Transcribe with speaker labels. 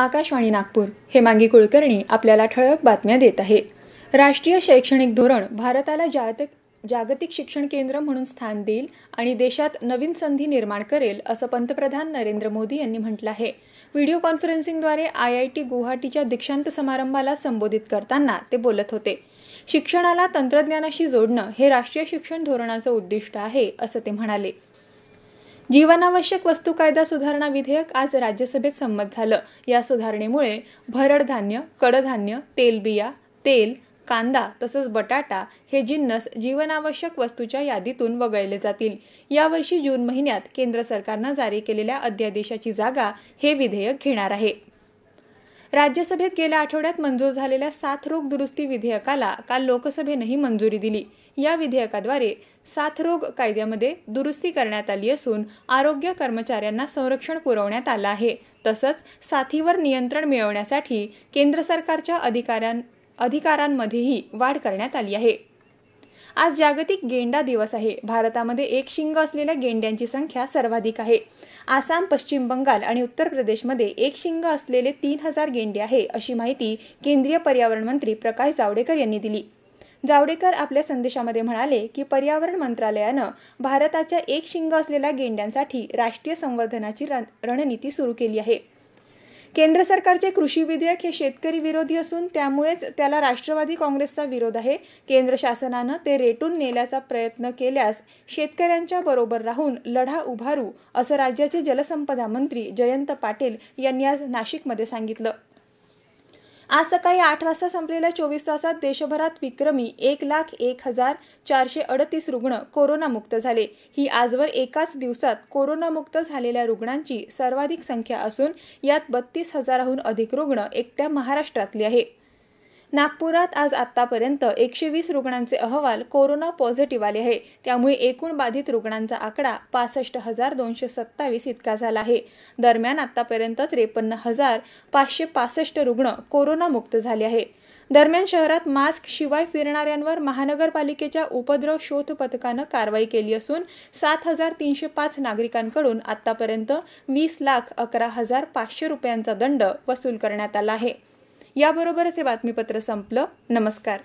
Speaker 1: आकाशवाणी नागपूर हे हेमांगी कुलकर्णी आपल्याला ठळक बातम्या देत आहे राष्ट्रीय शैक्षणिक धोरण भारताला जागतिक जागतिक शिक्षण केंद्र म्हणून स्थान देईल आणि देशात नवीन संधी निर्माण करेल असं पंतप्रधान नरेंद्र मोदी यांनी म्हटलं आहे व्हिडिओ कॉन्फरन्सिंगद्वारे आय आय टी गुवाहाटीच्या दीक्षांत समारंभाला संबोधित करताना ते बोलत होते शिक्षणाला तंत्रज्ञानाशी जोडणं हे राष्ट्रीय शिक्षण धोरणाचं उद्दिष्ट आहे असं ते म्हणाले जीवनावश्यक वस्तू कायदा सुधारणा विधेयक आज राज्यसभेत संमत झालं या सुधारणेमुळे भरडधान्य कडधान्य तेलबिया तेल कांदा तसंच बटाटा हे जिन्नस जीवनावश्यक वस्तूच्या यादीतून वगळले जातील यावर्षी जून महिन्यात केंद्र सरकारनं जारी केलेल्या अध्यादेशाची जागा हे विधेयक घेणार आहे राज्यसभेत गेल्या आठवड्यात मंजूर झालेल्या साथ रोग दुरुस्ती विधेयकाला काल लोकसभेनंही मंजुरी दिली या विधेयकाद्वारे साथरोग कायद्यामध्ये दुरुस्ती करण्यात आली असून आरोग्य कर्मचाऱ्यांना संरक्षण पुरवण्यात आलं आहे तसंच साथीवर नियंत्रण मिळवण्यासाठी केंद्र सरकारच्या अधिकाऱ्यां अधिकारांमध्येही वाढ करण्यात आली आहे आज जागतिक गेंडा दिवस आहे भारतामध्ये एक शिंग असलेल्या गेंड्यांची संख्या सर्वाधिक आहे आसाम पश्चिम बंगाल आणि उत्तर प्रदेशमध्ये एक शिंग असलेले तीन हजार गेंडे आहे अशी माहिती केंद्रीय पर्यावरण मंत्री प्रकाश जावडेकर यांनी दिली जावडेकर आपल्या संदेशामध्ये म्हणाले की पर्यावरण मंत्रालयानं भारताच्या एक शिंग असलेल्या गेंड्यांसाठी राष्ट्रीय संवर्धनाची रणनीती सुरू केली आहे केंद्र सरकारचे कृषी विधेयक हे शेतकरी विरोधी असून त्यामुळेच त्याला राष्ट्रवादी काँग्रेसचा विरोध आहे केंद्र शासनानं ते रेटून नेल्याचा प्रयत्न केल्यास शेतकऱ्यांच्या बरोबर राहून लढा उभारू असं राज्याचे जलसंपदा मंत्री जयंत पाटील यांनी आज नाशिकमध्ये सांगितलं आज सकाळी आठ वाजता संपलेल्या चोवीस तासात देशभरात विक्रमी एक लाख एक हजार चारशे अडतीस रुग्ण कोरोनामुक्त झाले ही आजवर एकाच दिवसात कोरोनामुक्त झालेल्या रुग्णांची सर्वाधिक संख्या असून यात बत्तीस हजाराहून अधिक रुग्ण एकट्या महाराष्ट्रातले आहेत नागपुरात आज आतापर्यंत एकशे वीस रुग्णांचे अहवाल कोरोना पॉझिटिव्ह आले आहे त्यामुळे एकूण बाधित रुग्णांचा आकडा पासष्ट हजार दोनशे सत्तावीस इतका झाला आहे दरम्यान आतापर्यंत त्रेपन्न हजार पाचशे पासष्ट रुग्ण कोरोनामुक्त झाले आहे दरम्यान शहरात मास्क शिवाय फिरणाऱ्यांवर महानगरपालिकेच्या उपद्रव शोध पथकानं कारवाई केली असून सात हजार तीनशे पाच नागरिकांकडून आतापर्यंत वीस लाख अकरा हजार पाचशे रुपयांचा दंड वसूल करण्यात आला आहे याबरोबरच हे बातमीपत्र संपलं नमस्कार